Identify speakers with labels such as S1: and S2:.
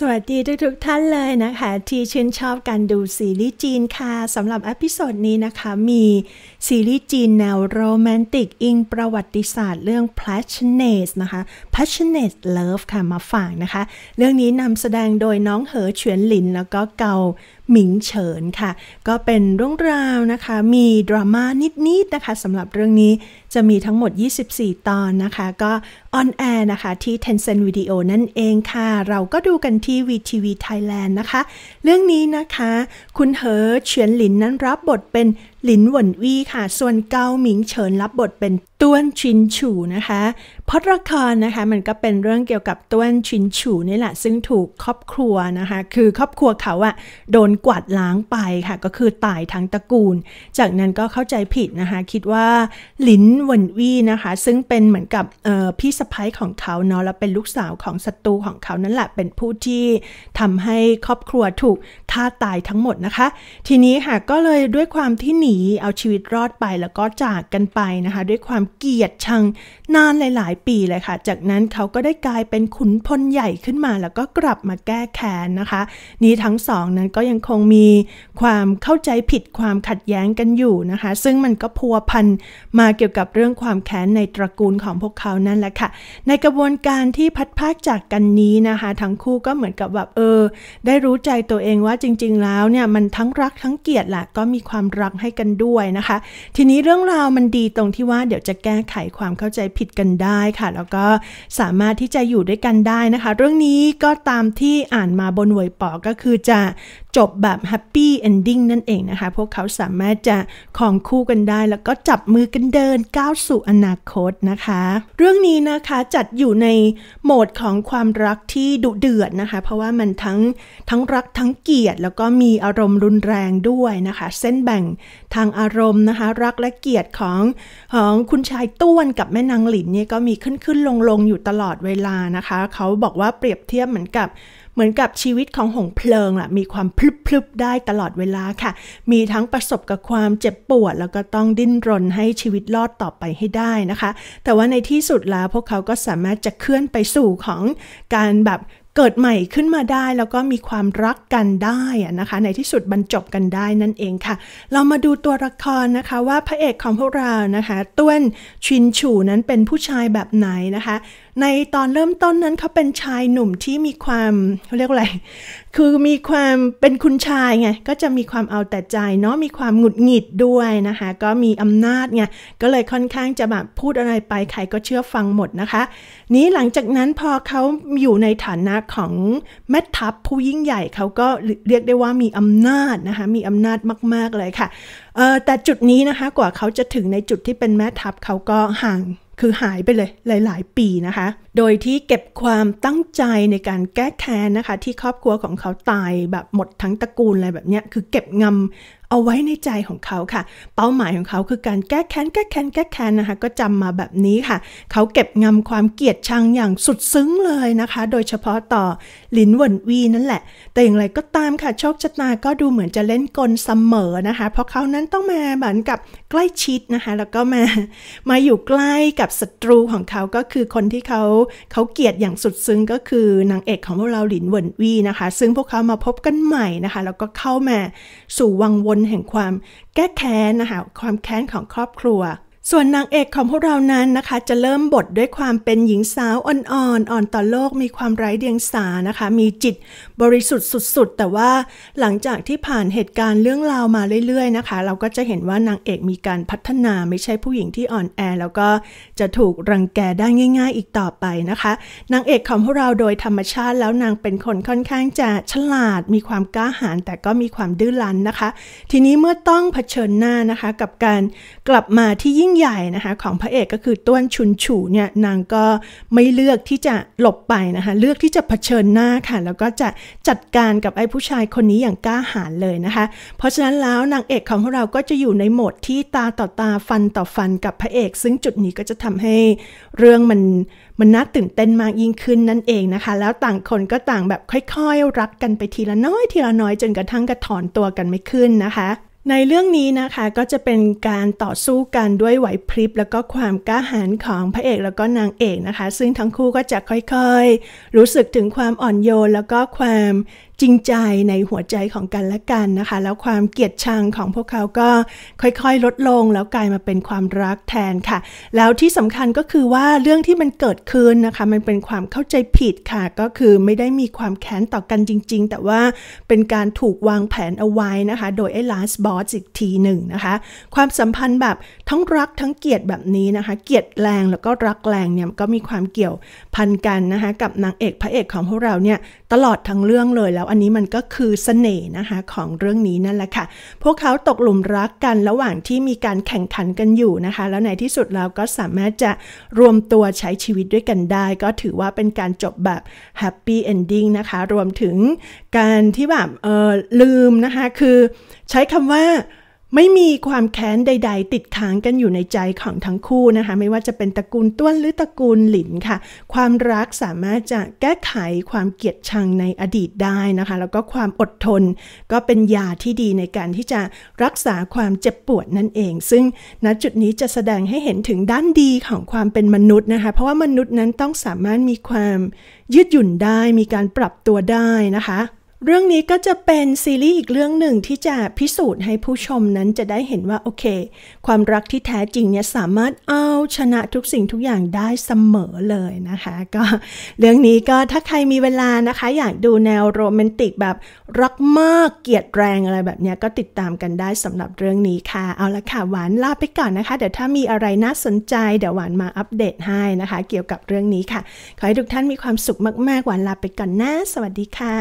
S1: สวัสดีทุกทุกท่านเลยนะคะ ที่ชื่นชอบการดูซีรีส์จีนค่ะสำหรับอพิโซดนี้นะคะ มีซีรีส์จีนแนวโรแมนติก อิงประวัติศาสตร์เรื่อง Passionate นะคะ Passionate Love ค่ะ มาฝากนะคะ เรื่องนี้นำแสดงโดยน้องเหอเฉียนหลินแล้วก็เกาหมิงเฉินค่ะ ก็เป็นเรื่องราวนะคะมีดราม่านิดๆนนะคะสำหรับเรื่องนี้จะมีทั้งหมด 24 ตอนนะคะก็ออนแอร์นะคะที่ Tencent Video นั่นเองค่ะเราก็ดูกันที่ VTV Thailand นะคะ เรื่องนี้นะคะคุณเหอเฉียนหลินนั้นรับบทเป็นหลินหวนวีค่ะ ส่วนเกาหมิงเฉินรับบทเป็นต้วนชินฉูนะคะพอดละครนะคะมันก็เป็นเรื่องเกี่ยวกับต้วนชินฉูนี่แหละ ซึ่งถูกครอบครัวนะคะคือครอบครัวเขาอะโดนกวาดล้างไปค่ะก็คือตายทั้งตระกูล จากนั้นก็เข้าใจผิดนะคะ คิดว่าหลินหวนวีนะคะ ซึ่งเป็นเหมือนกับพี่สะพ้ายของเขาเนาะแล้วเป็นลูกสาวของศัตรูของเขานั่นแหละเป็นผู้ที่ทำให้ครอบครัวถูกฆ่าตายทั้งหมดนะคะ ทีนี้ค่ะก็เลยด้วยความที่หนีีเอาชีวิตรอดไปแล้วก็จากกันไปนะคะด้วยความเกลียดชังนานหลาย ๆ ปีเลยค่ะ จากนั้นเขาก็ได้กลายเป็นขุนพลใหญ่ขึ้นมา แล้วก็กลับมาแก้แค้นนะคะ นี้ทั้งสองนั้นก็ยังคงมีความเข้าใจผิดความขัดแย้งกันอยู่นะคะซึ่งมันก็พัวพันมาเกี่ยวกับเรื่องความแค้นในตระกูลของพวกเขานั่นแหละค่ะในกระบวนการที่พัดพากจากกันนี้นะคะ ทั้งคู่ก็เหมือนกับแบบเออ ได้รู้ใจตัวเองว่าจริงๆแล้วเนี่ยมันทั้งรักทั้งเกลียดแหละก็มีความรักใหกันด้วยนะคะ ทีนี้เรื่องราวมันดีตรงที่ว่าเดี๋ยวจะแก้ไขความเข้าใจผิดกันได้ค่ะ แล้วก็สามารถที่จะอยู่ด้วยกันได้นะคะ เรื่องนี้ก็ตามที่อ่านมาบนเวยปอก็คือจะจบแบบแฮปปี้เอนดิ้งนั่นเองนะคะ พวกเขาสามารถจะของคู่กันได้ แล้วก็จับมือกันเดินก้าวสู่อนาคตนะคะ เรื่องนี้นะคะจัดอยู่ในโหมดของความรักที่ดุเดือดนะคะ เพราะว่ามันทั้งทั้งรักทั้งเกลียด แล้วก็มีอารมณ์รุนแรงด้วยนะคะ เส้นแบ่งทางอารมณ์นะคะรักและเกลียดของของคุณชายต้วนกับแม่นางหลินเนี่ยก็มีขึ้นขึ้นลงลงอยู่ตลอดเวลานะคะ เขาบอกว่าเปรียบเทียบเหมือนกับเหมือนกับชีวิตของหงเพลิงล่ะมีความพลึบพลึบได้ตลอดเวลาค่ะ มีทั้งประสบกับความเจ็บปวด แล้วก็ต้องดิ้นรนให้ชีวิตรอดต่อไปให้ได้นะคะ แต่ว่าในที่สุดแล้วพวกเขาก็สามารถจะเคลื่อนไปสู่ของการแบบเกิดใหม่ขึ้นมาได้ แล้วก็มีความรักกันได้นะคะ ในที่สุดบรรจบกันได้นั่นเองค่ะ เรามาดูตัวละครนะคะ ว่าพระเอกของพวกเรานะคะต้วนชินฉูนั้นเป็นผู้ชายแบบไหนนะคะในตอนเริ่มต้นนั้นเขาเป็นชายหนุ่มที่มีความเขาเรียกอะไร คือมีความเป็นคุณชายไง ก็จะมีความเอาแต่ใจ เนาะ มีความหงุดหงิดด้วยนะคะ ก็มีอำนาจไง ก็เลยค่อนข้างจะแบบพูดอะไรไปใครก็เชื่อฟังหมดนะคะ นี้หลังจากนั้นพอเขาอยู่ในฐานะของแม่ทัพผู้ยิ่งใหญ่เขาก็เรียกได้ว่ามีอำนาจนะคะ มีอำนาจมากๆเลยค่ะ แต่จุดนี้นะคะ กว่าเขาจะถึงในจุดที่เป็นแม่ทัพเขาก็ห่างคือหายไปเลยหลาย ๆ ปีนะคะ โดยที่เก็บความตั้งใจในการแก้แค้นนะคะ ที่ครอบครัวของเขาตายแบบหมดทั้งตระกูลอะไรแบบเนี้ยคือเก็บงำเอาไว้ในใจของเขาค่ะ เป้าหมายของเขาคือการแก้แค้นแก้แค้นแก้แค้นนะคะ ก็จำมาแบบนี้ค่ะ เขาเก็บงำความเกลียดชังอย่างสุดซึ้งเลยนะคะ โดยเฉพาะต่อหลินหวนวีนั่นแหละ แต่อย่างไรก็ตามค่ะโชคชะตาก็ดูเหมือนจะเล่นกลเสมอนะคะ เพราะเขานั้นต้องมาเหมือนกับใกล้ชิดนะคะแล้วก็มามาอยู่ใกล้กับศัตรูของเขาก็คือคนที่เขาเขาเกลียดอย่างสุดซึ้งก็คือนางเอกของพวกเราหลินหวนวีนะคะ ซึ่งพวกเขามาพบกันใหม่นะคะแล้วก็เข้ามาสู่วังวนแห่งความแก้แค้นนะคะความแค้นของครอบครัวส่วนนางเอกของพวกเรานั้นนะคะ จะเริ่มบทด้วยความเป็นหญิงสาวอ่อนๆ อ่อนต่อโลกมีความไร้เดียงสานะคะ มีจิตบริสุทธิ์สุดๆ แต่ว่าหลังจากที่ผ่านเหตุการณ์เรื่องราวมาเรื่อยๆนะคะ เราก็จะเห็นว่านางเอกมีการพัฒนาไม่ใช่ผู้หญิงที่อ่อนแอ แล้วก็จะถูกรังแกได้ง่ายๆ อีกต่อไปนะคะ นางเอกของพวกเราโดยธรรมชาติ แล้วนางเป็นคนค่อนข้างจะฉลาดมีความกล้าหาญแต่ก็มีความดื้อรั้นนะคะ ทีนี้เมื่อต้องเผชิญหน้านะคะกับการกลับมาที่ยิ่งใหญ่นะคะของพระเอกก็คือต้วนชุนฉูเนี่ยนางก็ไม่เลือกที่จะหลบไปนะคะ เลือกที่จะเผชิญหน้าค่ะแล้วก็จะจัดการกับไอ้ผู้ชายคนนี้อย่างกล้าหาญเลยนะคะ เพราะฉะนั้นแล้วนางเอกของเราก็จะอยู่ในโหมดที่ตาต่อตาฟันต่อฟันกับพระเอก ซึ่งจุดนี้ก็จะทำให้เรื่องมันมันน่าตื่นเต้นมากยิ่งขึ้นนั่นเองนะคะ แล้วต่างคนก็ต่างแบบค่อย ๆ รักกันไปทีละน้อยทีละน้อยจนกระทั่งกระถอนตัวกันไม่ขึ้นนะคะในเรื่องนี้นะคะก็จะเป็นการต่อสู้กันด้วยไหวพริบแล้วก็ความกล้าหาญของพระเอกแล้วก็นางเอกนะคะ ซึ่งทั้งคู่ก็จะค่อยๆ รู้สึกถึงความอ่อนโยนแล้วก็ความจริงใจในหัวใจของกันและกันนะคะ แล้วความเกลียดชังของพวกเขาก็ค่อยๆ ลดลงแล้วกลายมาเป็นความรักแทนค่ะ แล้วที่สำคัญก็คือว่าเรื่องที่มันเกิดขึ้นนะคะมันเป็นความเข้าใจผิดค่ะก็คือไม่ได้มีความแค้นต่อกันจริงๆ แต่ว่าเป็นการถูกวางแผนเอาไว้นะคะ โดยไอ้ลาสบอสอีกทีหนึ่งนะคะ ความสัมพันธ์แบบทั้งรักทั้งเกลียดแบบนี้นะคะ เกลียดแรงแล้วก็รักแรงเนี่ยก็มีความเกี่ยวพันกันนะคะกับนางเอกพระเอกของพวกเราเนี่ยตลอดทั้งเรื่องเลยแล้วอันนี้มันก็คือสเสน่ห์นะคะของเรื่องนี้นั่นแหละค่ะ พวกเขาตกหลุมรักกันระหว่างที่มีการแข่งขันกันอยู่นะคะ แล้วในที่สุดเราก็สามารถจะรวมตัวใช้ชีวิตด้วยกันได้ ก็ถือว่าเป็นการจบแบบแฮปปี้เอนดิ้งนะคะ รวมถึงการที่แบบเออลืมนะคะ คือใช้คำว่าไม่มีความแค้นใด ๆ ติดค้างกันอยู่ในใจของทั้งคู่นะคะ ไม่ว่าจะเป็นตระกูลต้วนหรือตระกูลหลินค่ะ ความรักสามารถจะแก้ไขความเกลียดชังในอดีตได้นะคะ แล้วก็ความอดทนก็เป็นยาที่ดีในการที่จะรักษาความเจ็บปวดนั่นเอง ซึ่งณจุดนี้จะแสดงให้เห็นถึงด้านดีของความเป็นมนุษย์นะคะ เพราะว่ามนุษย์นั้นต้องสามารถมีความยืดหยุ่นได้ มีการปรับตัวได้นะคะเรื่องนี้ก็จะเป็นซีรีส์อีกเรื่องหนึ่งที่จะพิสูจน์ให้ผู้ชมนั้นจะได้เห็นว่าโอเค ความรักที่แท้จริงเนี่ยสามารถเอาชนะทุกสิ่งทุกอย่างได้เสมอเลยนะคะ ก็เรื่องนี้ก็ถ้าใครมีเวลานะคะ อยากดูแนวโรแมนติกแบบรักมากเกียดแรงอะไรแบบนี้ก็ติดตามกันได้สำหรับเรื่องนี้ค่ะ เอาละค่ะหวานลาไปก่อนนะคะเดี๋ยวถ้ามีอะไรน่าสนใจเดี๋ยวหวานมาอัปเดตให้นะคะ เกี่ยวกับเรื่องนี้ค่ะ ขอให้ทุกท่านมีความสุขมากๆหวานลาไปก่อนนะสวัสดีค่ะ